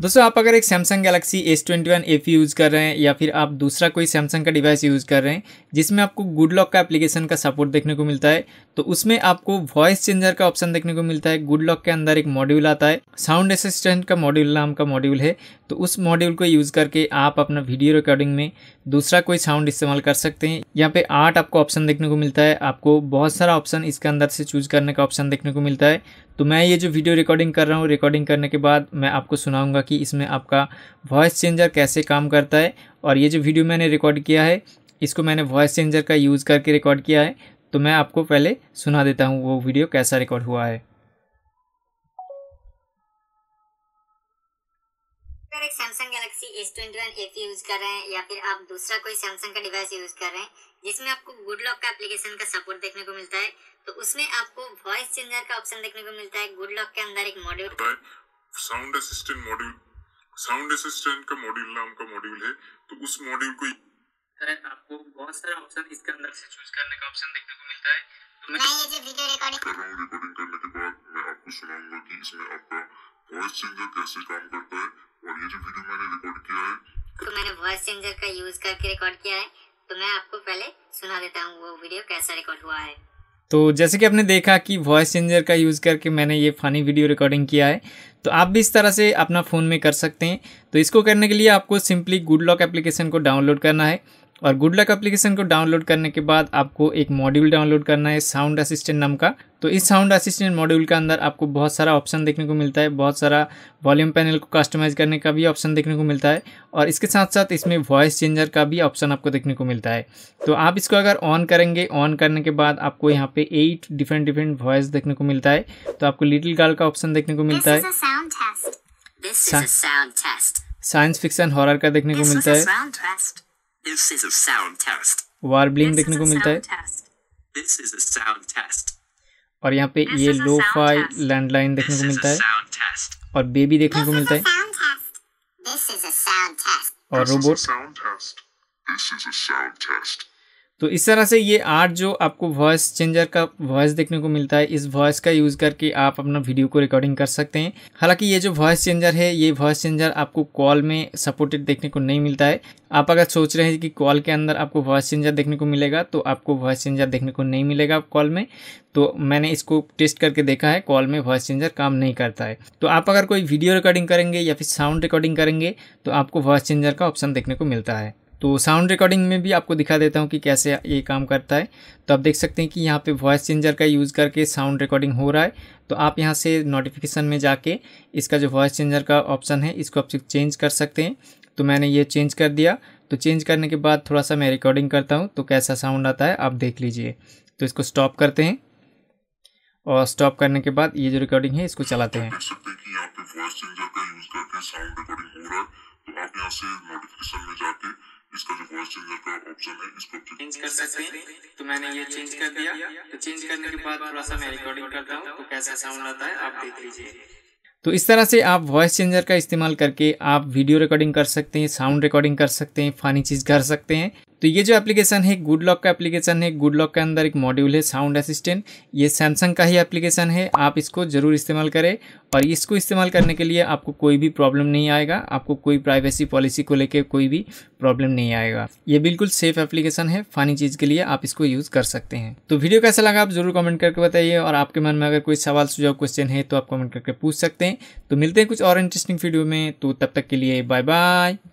दोस्तों आप अगर एक Samsung Galaxy S twenty one F use कर रहे हैं या फिर आप दूसरा कोई सैमसंग का डिवाइस यूज़ कर रहे हैं जिसमें आपको गुड लॉक का एप्लीकेशन का सपोर्ट देखने को मिलता है तो उसमें आपको वॉइस चेंजर का ऑप्शन देखने को मिलता है गुड लॉक के अंदर एक मॉड्यूल आता है साउंड असिस्टेंट का मॉड्यूल नाम का मॉड्यूल है तो उस मॉड्यूल को यूज़ करके आप अपना वीडियो रिकॉर्डिंग में दूसरा कोई साउंड इस्तेमाल कर सकते हैं यहाँ पे आठ आपको ऑप्शन देखने को मिलता है आपको बहुत सारा ऑप्शन इसके अंदर से चूज करने का ऑप्शन देखने को मिलता है तो मैं ये जो वीडियो रिकॉर्डिंग कर रहा हूँ रिकॉर्डिंग करने के बाद मैं आपको सुनाऊंगा कि इसमें आपका वॉइस चेंजर कैसे काम करता है और ये जो वीडियो मैंने रिकॉर्ड किया है इसको मैंने वॉइस चेंजर का यूज़ करके रिकॉर्ड किया है तो मैं आपको पहले सुना देता हूँ वो वीडियो कैसा रिकॉर्ड हुआ है एक Samsung Galaxy S twenty one F use कर रहे हैं या फिर आप दूसरा कोई सैमसंग का डिवाइस यूज कर रहे हैं जिसमें आपको गुड लॉक का एप्लीकेशन का सपोर्ट देखने को मिलता है तो उसमें आपको वॉइस चेंजर का ऑप्शन देखने को मिलता है गुड लॉक के अंदर एक module sound assistant module sound assistant का मॉड्यूल नाम का मॉड्यूल है तो उस मॉड्यूल को आपको बहुत सारा ऑप्शन इसके अंदर से चूज करने का ऑप्शन देखने को मिलता है तो मैं ये जो वीडियो रिकॉर्डिंग कर रहा हूँ रिकॉर्डिंग करने के बाद मैं आपको सुनाऊंगा कि इसमें आपका वॉइस चेंजर कैसे काम करता है और ये जो वीडियो मैंने रिकॉर्ड किया है तो मैंने वॉइस चेंजर का यूज करके रिकॉर्ड किया है तो मैं आपको पहले सुना देता हूँ वो वीडियो कैसा रिकॉर्ड हुआ है तो जैसे कि आपने देखा कि वॉइस चेंजर का यूज़ करके मैंने ये फ़नी वीडियो रिकॉर्डिंग किया है तो आप भी इस तरह से अपना फ़ोन में कर सकते हैं तो इसको करने के लिए आपको सिंपली गुड लॉक एप्लीकेशन को डाउनलोड करना है और गुड लक एप्लीकेशन को डाउनलोड करने के बाद आपको एक मॉड्यूल डाउनलोड करना है साउंड असिस्टेंट नाम का तो इस साउंड असिस्टेंट मॉड्यूल के अंदर आपको बहुत सारा ऑप्शन देखने को मिलता है बहुत सारा वॉल्यूम पैनल को कस्टमाइज़ करने का भी ऑप्शन देखने को मिलता है और इसके साथ साथ इसमें वॉइस चेंजर का भी ऑप्शन आपको देखने को मिलता है तो आप इसको अगर ऑन करेंगे ऑन करने के बाद आपको यहाँ पे एट डिफरेंट डिफरेंट वॉइस देखने को मिलता है तो आपको लिटिल गर्ल का ऑप्शन देखने को मिलता है साइंस फिक्सन हॉर का देखने को मिलता है This is a sound test. देखने को मिलता है This is a sound test. और यहाँ पे ये लो फाई लैंडलाइन देखने को मिलता है और बेबी देखने को मिलता है और रोबोट तो इस तरह से ये आर्ट जो आपको वॉइस चेंजर का वॉइस देखने को मिलता है इस वॉइस का यूज़ करके आप अपना वीडियो को रिकॉर्डिंग कर सकते हैं हालांकि ये जो वॉइस चेंजर है ये वॉइस चेंजर आपको कॉल में सपोर्टेड देखने को नहीं मिलता है आप अगर सोच रहे हैं कि कॉल के अंदर आपको वॉइस चेंजर देखने को मिलेगा तो आपको वॉइस चेंजर देखने को नहीं मिलेगा कॉल में तो मैंने इसको टेस्ट करके देखा है कॉल में वॉइस चेंजर काम नहीं करता है तो आप अगर कोई वीडियो रिकॉर्डिंग करेंगे या फिर साउंड रिकॉर्डिंग करेंगे तो आपको वॉइस चेंजर का ऑप्शन देखने को मिलता है तो साउंड रिकॉर्डिंग में भी आपको दिखा देता हूँ कि कैसे ये काम करता है तो आप देख सकते हैं कि यहाँ पे वॉइस चेंजर का यूज़ करके साउंड रिकॉर्डिंग हो रहा है तो आप यहाँ से नोटिफिकेशन में जाके इसका जो वॉइस चेंजर का ऑप्शन है इसको आप चेंज कर सकते हैं तो मैंने ये चेंज कर दिया तो चेंज करने के बाद थोड़ा सा मैं रिकॉर्डिंग करता हूँ तो कैसा साउंड आता है आप देख लीजिए तो इसको स्टॉप करते हैं और स्टॉप करने के बाद ये जो रिकॉर्डिंग है इसको चलाते हैं तो आप यहाँ से नोटिफिकेशन में जाके इसका जो वॉइस चेंजर का ऑप्शन है इसको चेंज कर सकते हैं तो मैंने ये चेंज कर दिया तो चेंज करने के बाद थोड़ा सा मैं रिकॉर्डिंग करता हूँ तो कैसा साउंड आता है आप देख लीजिए तो इस तरह से आप वॉइस चेंजर का इस्तेमाल करके आप वीडियो रिकॉर्डिंग कर सकते हैं साउंड रिकॉर्डिंग कर सकते हैं फ़नी चीज़ कर सकते हैं तो ये जो एप्लीकेशन है गुड लॉक का एप्लीकेशन है गुड लॉक के अंदर एक मॉड्यूल है साउंड असिस्टेंट ये सैमसंग का ही एप्लीकेशन है आप इसको ज़रूर इस्तेमाल करें और इसको इस्तेमाल करने के लिए आपको कोई भी प्रॉब्लम नहीं आएगा आपको कोई प्राइवेसी पॉलिसी को लेकर कोई भी प्रॉब्लम नहीं आएगा ये बिल्कुल सेफ एप्लीकेशन है फ़ानी चीज़ के लिए आप इसको यूज़ कर सकते हैं तो वीडियो कैसा लगा आप ज़रूर कमेंट करके बताइए और आपके मन में अगर कोई सवाल सुझाव क्वेश्चन है तो आप कमेंट करके पूछ सकते हैं तो मिलते हैं कुछ और इंटरेस्टिंग वीडियो में तो तब तक के लिए बाय बाय